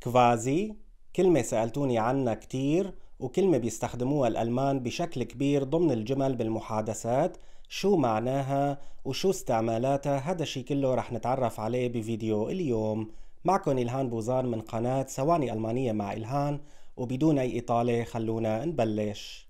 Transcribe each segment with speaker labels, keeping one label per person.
Speaker 1: كفازي كلمة سألتوني عنها كتير وكلمة بيستخدموها الألمان بشكل كبير ضمن الجمل بالمحادثات شو معناها وشو استعمالاتها هذا الشي كله رح نتعرف عليه بفيديو اليوم معكم إلهان بوزان من قناة ثواني ألمانية مع إلهان وبدون أي إطالة خلونا نبلش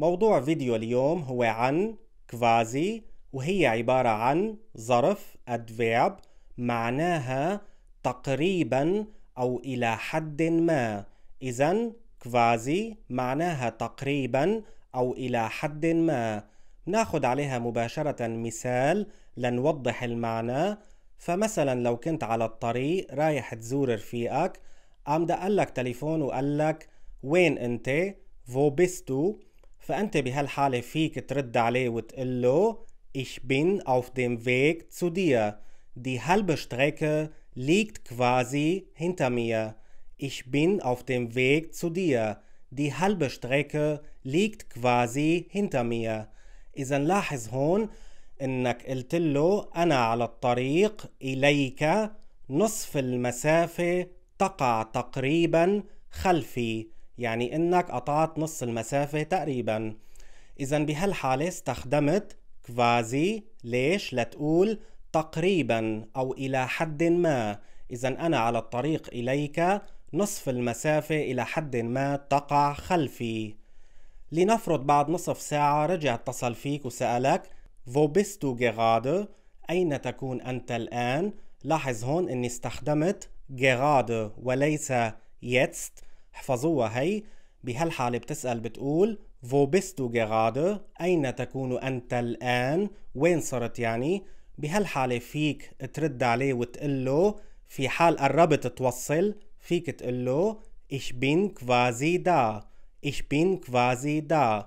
Speaker 1: موضوع فيديو اليوم هو عن كفازي وهي عبارة عن ظرف adverb معناها تقريبا أو إلى حد ما إذا كفازي معناها تقريبا أو إلى حد ما ناخد عليها مباشرة مثال لنوضح المعنى فمثلا لو كنت على الطريق رايح تزور رفيقك قام دقلك تليفون وقال لك وين انت فو بستو فأنت بهالحالة فيك ترد عليه وتقول له Ich bin auf dem Weg zu dir. Die halbe Strecke liegt quasi hinter mir. Ich bin auf dem Weg zu dir. Die halbe Strecke liegt quasi hinter mir. إذا لاحظ هون إنك قلت له أنا على الطريق إليك نصف المسافة تقع تقريبا خلفي. يعني انك قطعت نص المسافة تقريبا اذا بهالحالة استخدمت كفازي ليش لتقول تقريبا او الى حد ما اذا انا على الطريق اليك نصف المسافة الى حد ما تقع خلفي لنفرض بعد نصف ساعة رجع اتصل فيك وسألك فو بستو أين تكون أنت الآن لاحظ هون أني استخدمت جيغادو وليس يتست احفظوها هي بهالحالة بتسأل بتقول فو بيستو جيرادو أين تكون أنت الآن؟ وين صرت يعني؟ بهالحالة فيك ترد عليه وتقول له في حال قربت توصل فيك تقول له إيش bin quasi دا إيش bin quasi دا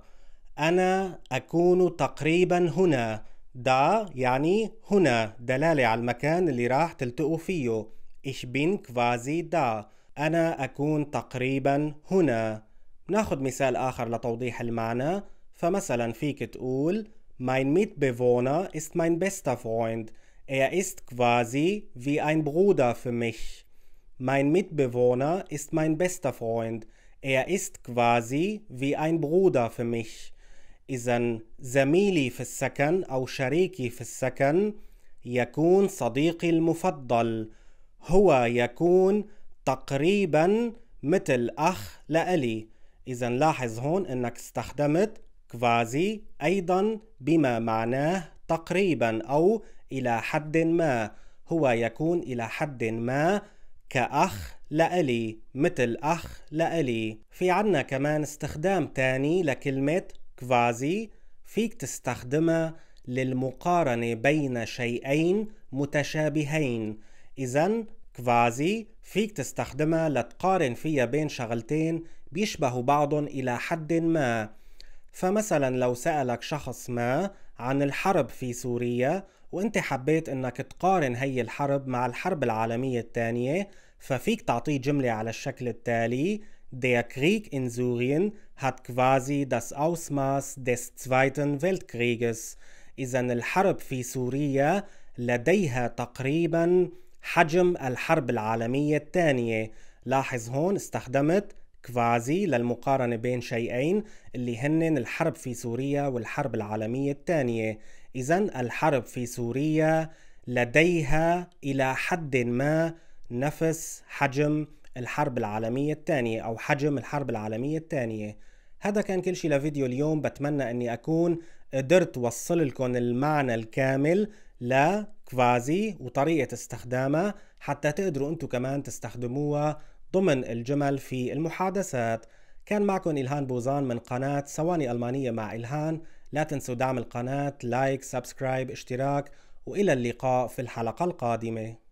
Speaker 1: أنا أكون تقريبا هنا دا يعني هنا دلالة على المكان اللي راح تلتقوا فيه إيش بين كوازي دا أنا أكون تقريبا هنا ناخذ مثال آخر لتوضيح المعنى فمثلا فيك تقول Mein Mitbewohner ist mein bester Freund. Er ist quasi wie ein Bruder für mich. Mein Mitbewohner ist mein bester Freund. Er ist quasi wie ein Bruder für mich. إذا زميلي في السكن أو شريكي في السكن يكون صديقي المفضل. هو يكون تقريبا مثل أخ لإلي إذا لاحظ هون أنك استخدمت كوازي أيضا بما معناه تقريبا أو إلى حد ما هو يكون إلى حد ما كأخ لإلي مثل أخ لإلي في عنا كمان استخدام تاني لكلمة كوازي فيك تستخدمها للمقارنة بين شيئين متشابهين إذا كفازي فيك تستخدمها لتقارن فيها بين شغلتين بيشبهوا بعضهم إلى حد ما فمثلا لو سألك شخص ما عن الحرب في سوريا وانت حبيت انك تقارن هي الحرب مع الحرب العالمية الثانية ففيك تعطيه جملة على الشكل التالي Der Krieg in Syrien hat quasi das Ausmaß des Zweiten Weltkrieges. إذا الحرب في سوريا لديها تقريبا حجم الحرب العالمية الثانية لاحظ هون استخدمت كفازي للمقارنة بين شيئين اللي هن الحرب في سوريا والحرب العالمية الثانية إذا الحرب في سوريا لديها إلى حد ما نفس حجم الحرب العالمية الثانية أو حجم الحرب العالمية الثانية هذا كان كل شيء لفيديو اليوم بتمنى أني أكون قدرت وصل لكم المعنى الكامل ل كفازي وطريقة استخدامها حتى تقدروا انتم كمان تستخدموها ضمن الجمل في المحادثات كان معكم إلهان بوزان من قناة ثواني ألمانية مع إلهان لا تنسوا دعم القناة لايك سبسكرايب اشتراك وإلى اللقاء في الحلقة القادمة